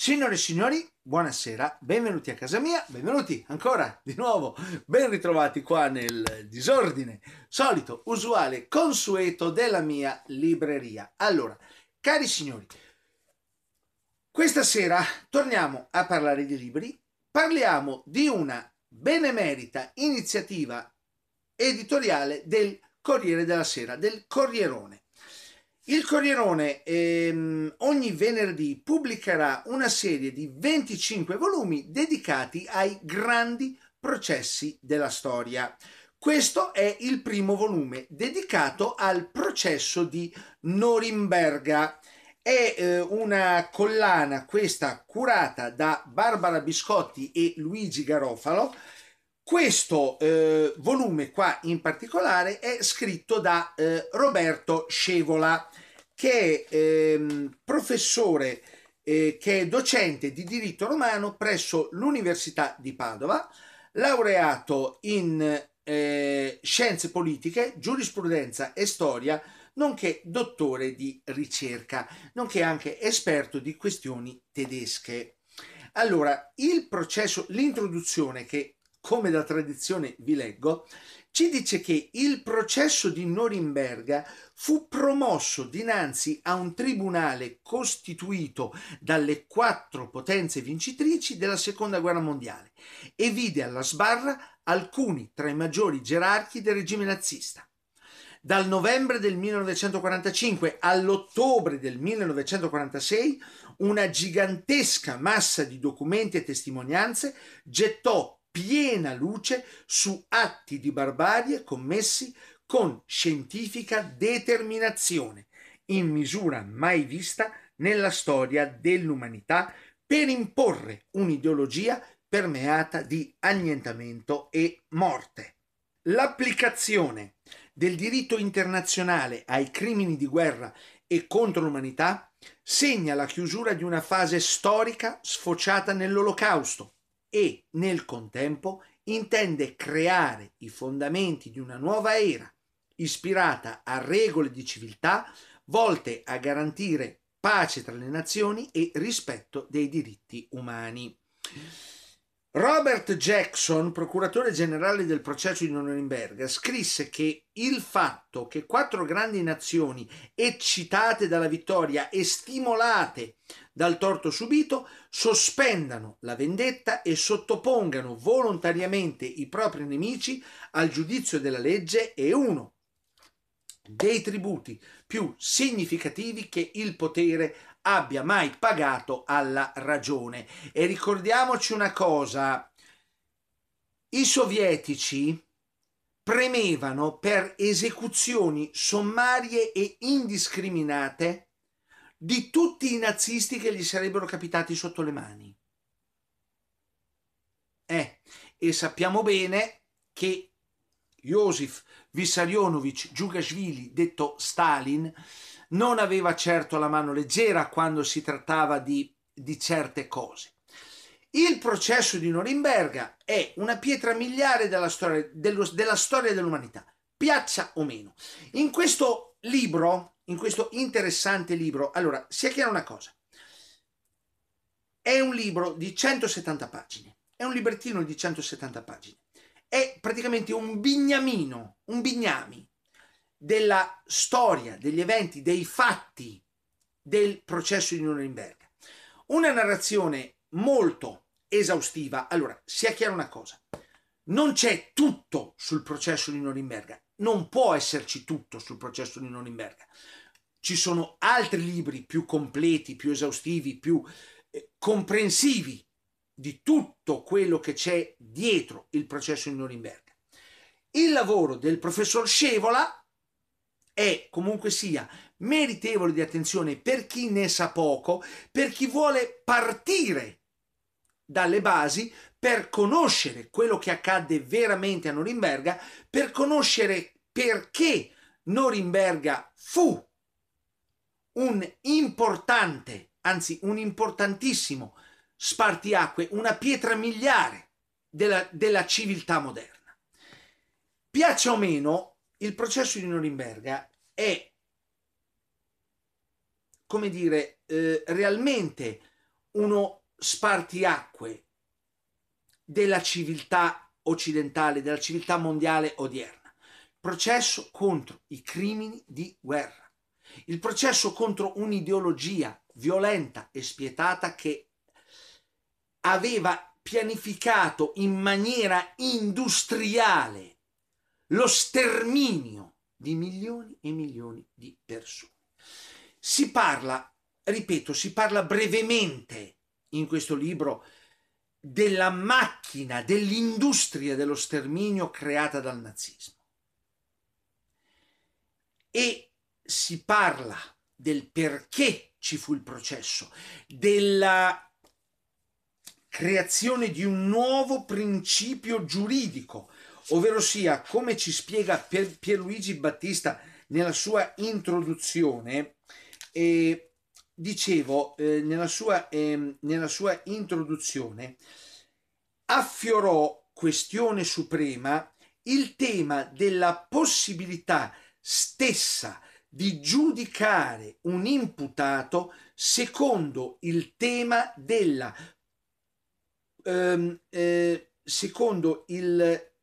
Signore e signori, buonasera, benvenuti a casa mia, benvenuti ancora di nuovo, ben ritrovati qua nel disordine solito, usuale, consueto della mia libreria. Allora, cari signori, questa sera torniamo a parlare di libri, parliamo di una benemerita iniziativa editoriale del Corriere della Sera, del Corrierone. Il Corrierone ehm, ogni venerdì pubblicherà una serie di 25 volumi dedicati ai grandi processi della storia. Questo è il primo volume dedicato al processo di Norimberga. È eh, una collana, questa curata da Barbara Biscotti e Luigi Garofalo, questo eh, volume qua in particolare è scritto da eh, Roberto Scevola, che è ehm, professore, eh, che è docente di diritto romano presso l'Università di Padova, laureato in eh, scienze politiche, giurisprudenza e storia, nonché dottore di ricerca, nonché anche esperto di questioni tedesche. Allora, il processo, l'introduzione che come da tradizione vi leggo, ci dice che il processo di Norimberga fu promosso dinanzi a un tribunale costituito dalle quattro potenze vincitrici della Seconda Guerra Mondiale e vide alla sbarra alcuni tra i maggiori gerarchi del regime nazista. Dal novembre del 1945 all'ottobre del 1946 una gigantesca massa di documenti e testimonianze gettò piena luce su atti di barbarie commessi con scientifica determinazione, in misura mai vista nella storia dell'umanità, per imporre un'ideologia permeata di annientamento e morte. L'applicazione del diritto internazionale ai crimini di guerra e contro l'umanità segna la chiusura di una fase storica sfociata nell'olocausto, e nel contempo intende creare i fondamenti di una nuova era ispirata a regole di civiltà volte a garantire pace tra le nazioni e rispetto dei diritti umani. Robert Jackson, procuratore generale del processo di Norimberga, scrisse che il fatto che quattro grandi nazioni eccitate dalla vittoria e stimolate dal torto subito sospendano la vendetta e sottopongano volontariamente i propri nemici al giudizio della legge è uno dei tributi più significativi che il potere ha abbia mai pagato alla ragione. E ricordiamoci una cosa, i sovietici premevano per esecuzioni sommarie e indiscriminate di tutti i nazisti che gli sarebbero capitati sotto le mani. Eh, e sappiamo bene che Josif Vissarionovich Giugashvili, detto Stalin, non aveva certo la mano leggera quando si trattava di, di certe cose. Il processo di Norimberga è una pietra miliare della storia, dello, della storia dell'umanità, piaccia o meno. In questo libro, in questo interessante libro, allora, sia chiara una cosa, è un libro di 170 pagine, è un librettino di 170 pagine, è praticamente un bignamino, un bignami della storia, degli eventi, dei fatti del processo di Norimberga. Una narrazione molto esaustiva. Allora, sia chiara una cosa, non c'è tutto sul processo di Norimberga, non può esserci tutto sul processo di Norimberga. Ci sono altri libri più completi, più esaustivi, più eh, comprensivi di tutto quello che c'è dietro il processo di Norimberga. Il lavoro del professor Scevola è comunque sia meritevole di attenzione per chi ne sa poco, per chi vuole partire dalle basi per conoscere quello che accadde veramente a Norimberga, per conoscere perché Norimberga fu un importante, anzi un importantissimo spartiacque, una pietra miliare della, della civiltà moderna. Piaccia o meno, il processo di Norimberga è, come dire, eh, realmente uno spartiacque della civiltà occidentale, della civiltà mondiale odierna. Processo contro i crimini di guerra. Il processo contro un'ideologia violenta e spietata che aveva pianificato in maniera industriale lo sterminio di milioni e milioni di persone. Si parla, ripeto, si parla brevemente in questo libro della macchina, dell'industria dello sterminio creata dal nazismo. E si parla del perché ci fu il processo, della creazione di un nuovo principio giuridico ovvero sia come ci spiega Pierluigi Battista nella sua introduzione, eh, dicevo eh, nella, sua, eh, nella sua introduzione, affiorò questione suprema il tema della possibilità stessa di giudicare un imputato secondo il tema della ehm, eh, secondo il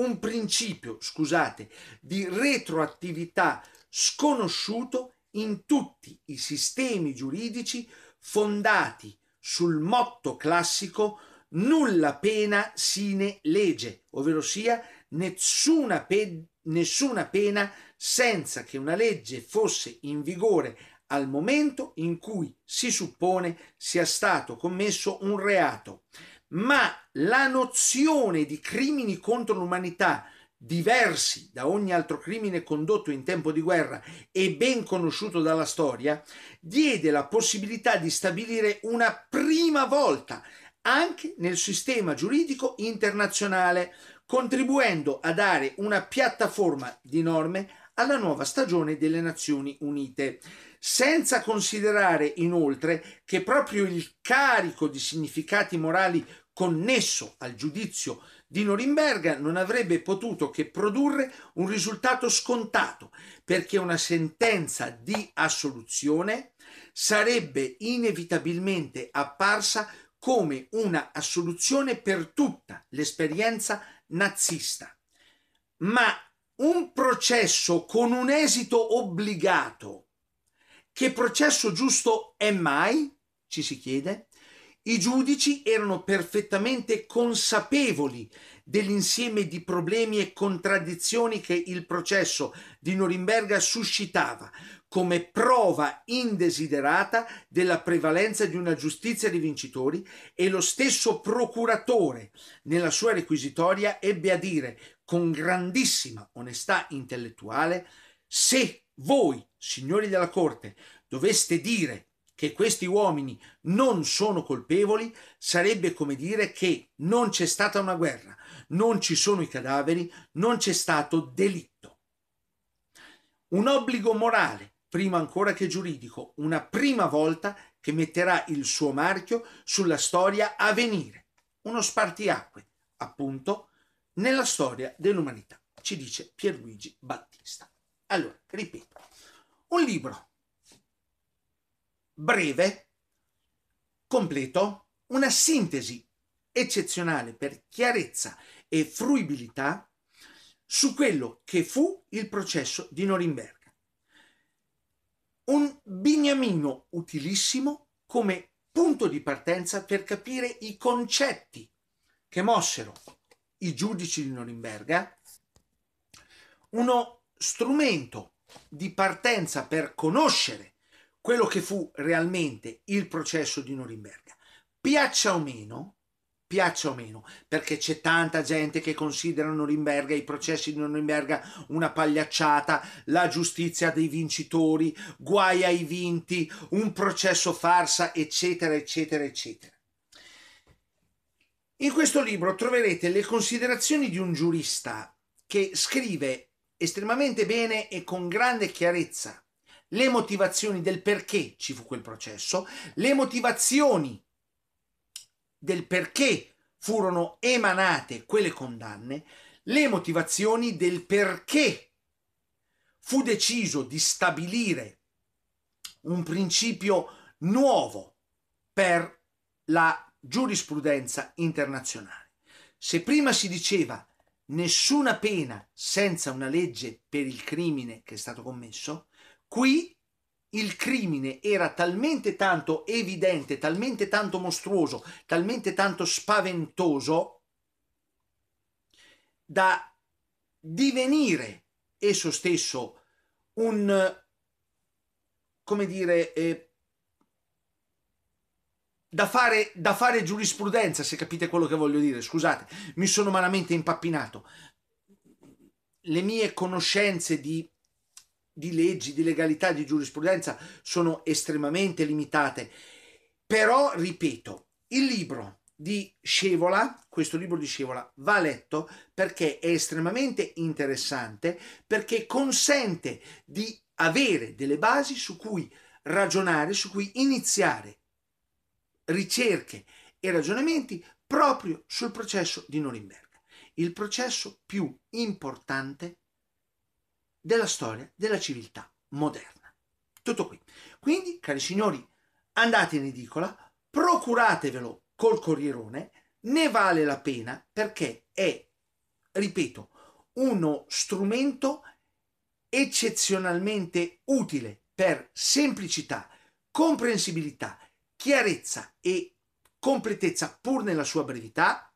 un principio, scusate, di retroattività sconosciuto in tutti i sistemi giuridici fondati sul motto classico nulla pena sine legge, ovvero sia nessuna, pe- nessuna pena senza che una legge fosse in vigore al momento in cui si suppone sia stato commesso un reato ma la nozione di crimini contro l'umanità diversi da ogni altro crimine condotto in tempo di guerra e ben conosciuto dalla storia, diede la possibilità di stabilire una prima volta anche nel sistema giuridico internazionale, contribuendo a dare una piattaforma di norme alla nuova stagione delle Nazioni Unite senza considerare inoltre che proprio il carico di significati morali connesso al giudizio di Norimberga non avrebbe potuto che produrre un risultato scontato, perché una sentenza di assoluzione sarebbe inevitabilmente apparsa come una assoluzione per tutta l'esperienza nazista. Ma un processo con un esito obbligato che processo giusto è mai? ci si chiede. I giudici erano perfettamente consapevoli dell'insieme di problemi e contraddizioni che il processo di Norimberga suscitava come prova indesiderata della prevalenza di una giustizia di vincitori e lo stesso procuratore nella sua requisitoria ebbe a dire con grandissima onestà intellettuale se voi signori della corte, doveste dire che questi uomini non sono colpevoli, sarebbe come dire che non c'è stata una guerra, non ci sono i cadaveri, non c'è stato delitto. Un obbligo morale, prima ancora che giuridico, una prima volta che metterà il suo marchio sulla storia a venire, uno spartiacque, appunto, nella storia dell'umanità, ci dice Pierluigi Battista. Allora, ripeto, un libro breve, completo, una sintesi eccezionale per chiarezza e fruibilità su quello che fu il processo di Norimberga. Un bignamino utilissimo come punto di partenza per capire i concetti che mossero i giudici di Norimberga, uno strumento di partenza per conoscere quello che fu realmente il processo di Norimberga. Piaccia o meno, piaccia o meno, perché c'è tanta gente che considera Norimberga, i processi di Norimberga una pagliacciata, la giustizia dei vincitori, guai ai vinti, un processo farsa, eccetera, eccetera, eccetera. In questo libro troverete le considerazioni di un giurista che scrive estremamente bene e con grande chiarezza le motivazioni del perché ci fu quel processo, le motivazioni del perché furono emanate quelle condanne, le motivazioni del perché fu deciso di stabilire un principio nuovo per la giurisprudenza internazionale. Se prima si diceva nessuna pena senza una legge per il crimine che è stato commesso, qui il crimine era talmente tanto evidente, talmente tanto mostruoso, talmente tanto spaventoso da divenire esso stesso un, come dire, eh, da fare, da fare giurisprudenza, se capite quello che voglio dire. Scusate, mi sono malamente impappinato. Le mie conoscenze di, di leggi, di legalità, di giurisprudenza sono estremamente limitate. Però, ripeto, il libro di Scevola, questo libro di Scevola va letto perché è estremamente interessante, perché consente di avere delle basi su cui ragionare, su cui iniziare ricerche e ragionamenti proprio sul processo di Norimberga, il processo più importante della storia della civiltà moderna. Tutto qui. Quindi, cari signori, andate in edicola, procuratevelo col Corrierone, ne vale la pena perché è, ripeto, uno strumento eccezionalmente utile per semplicità, comprensibilità chiarezza e completezza, pur nella sua brevità,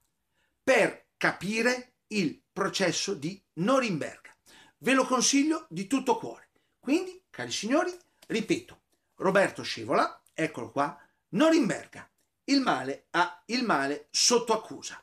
per capire il processo di Norimberga. Ve lo consiglio di tutto cuore. Quindi, cari signori, ripeto, Roberto Scevola, eccolo qua, Norimberga, il male ha il male sotto accusa.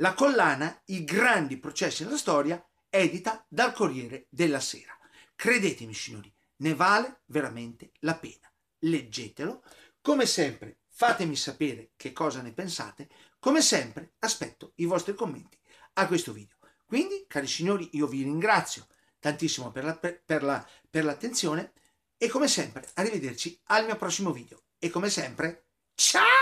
La collana I grandi processi della storia, edita dal Corriere della Sera. Credetemi, signori, ne vale veramente la pena. Leggetelo. Come sempre, fatemi sapere che cosa ne pensate. Come sempre, aspetto i vostri commenti a questo video. Quindi, cari signori, io vi ringrazio tantissimo per, la, per, la, per l'attenzione e come sempre, arrivederci al mio prossimo video. E come sempre, ciao!